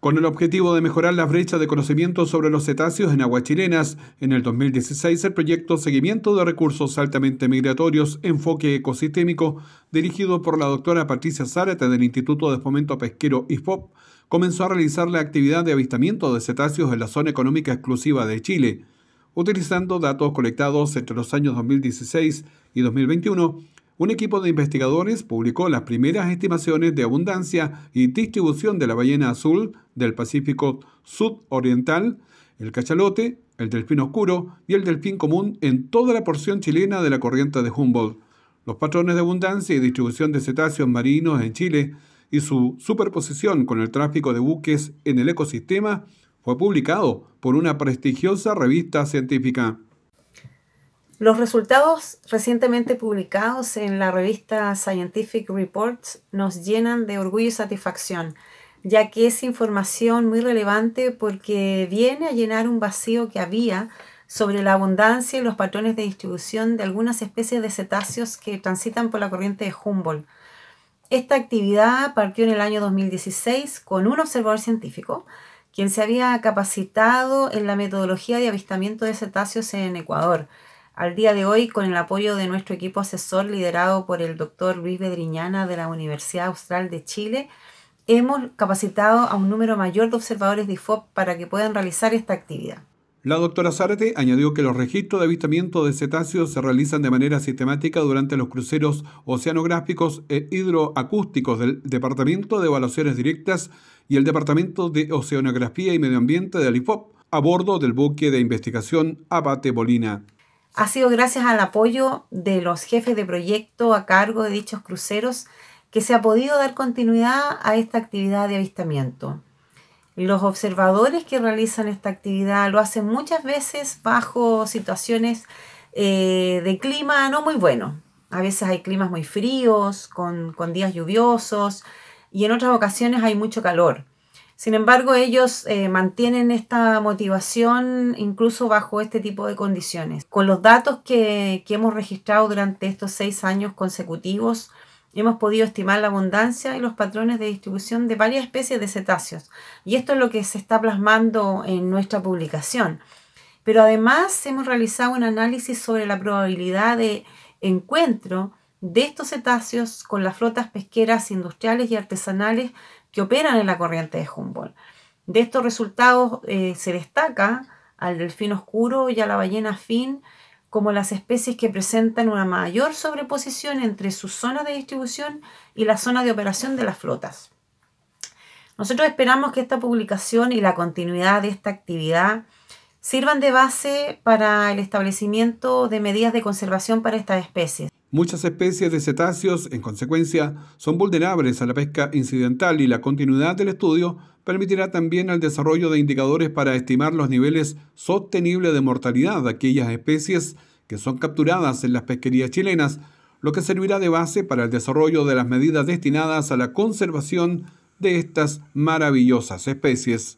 Con el objetivo de mejorar la brecha de conocimiento sobre los cetáceos en aguas chilenas, en el 2016 el proyecto Seguimiento de Recursos Altamente Migratorios, Enfoque Ecosistémico, dirigido por la doctora Patricia Zárate del Instituto de Fomento Pesquero IFOP, comenzó a realizar la actividad de avistamiento de cetáceos en la zona económica exclusiva de Chile. Utilizando datos colectados entre los años 2016 y 2021, un equipo de investigadores publicó las primeras estimaciones de abundancia y distribución de la ballena azul del Pacífico Sudoriental, el cachalote, el delfín oscuro y el delfín común en toda la porción chilena de la corriente de Humboldt. Los patrones de abundancia y distribución de cetáceos marinos en Chile y su superposición con el tráfico de buques en el ecosistema fue publicado por una prestigiosa revista científica. Los resultados recientemente publicados en la revista Scientific Reports nos llenan de orgullo y satisfacción ya que es información muy relevante porque viene a llenar un vacío que había sobre la abundancia y los patrones de distribución de algunas especies de cetáceos que transitan por la corriente de Humboldt. Esta actividad partió en el año 2016 con un observador científico, quien se había capacitado en la metodología de avistamiento de cetáceos en Ecuador. Al día de hoy, con el apoyo de nuestro equipo asesor liderado por el doctor Luis Bedriñana de la Universidad Austral de Chile, hemos capacitado a un número mayor de observadores de IFOP para que puedan realizar esta actividad. La doctora Zárate añadió que los registros de avistamiento de cetáceos se realizan de manera sistemática durante los cruceros oceanográficos e hidroacústicos del Departamento de Evaluaciones Directas y el Departamento de Oceanografía y Medio Ambiente del IFOP a bordo del buque de investigación Abate Bolina. Ha sido gracias al apoyo de los jefes de proyecto a cargo de dichos cruceros que se ha podido dar continuidad a esta actividad de avistamiento. Los observadores que realizan esta actividad lo hacen muchas veces bajo situaciones eh, de clima no muy bueno. A veces hay climas muy fríos, con, días lluviosos y en otras ocasiones hay mucho calor. Sin embargo, ellos eh, mantienen esta motivación incluso bajo este tipo de condiciones. Con los datos que hemos registrado durante estos seis años consecutivos, hemos podido estimar la abundancia y los patrones de distribución de varias especies de cetáceos. Y esto es lo que se está plasmando en nuestra publicación. Pero además hemos realizado un análisis sobre la probabilidad de encuentro de estos cetáceos con las flotas pesqueras industriales y artesanales que operan en la corriente de Humboldt. De estos resultados eh, se destaca al delfín oscuro y a la ballena fin, como las especies que presentan una mayor sobreposición entre su zona de distribución y la zona de operación de las flotas. Nosotros esperamos que esta publicación y la continuidad de esta actividad sirvan de base para el establecimiento de medidas de conservación para estas especies. Muchas especies de cetáceos, en consecuencia, son vulnerables a la pesca incidental y la continuidad del estudio permitirá también el desarrollo de indicadores para estimar los niveles sostenibles de mortalidad de aquellas especies que son capturadas en las pesquerías chilenas, lo que servirá de base para el desarrollo de las medidas destinadas a la conservación de estas maravillosas especies.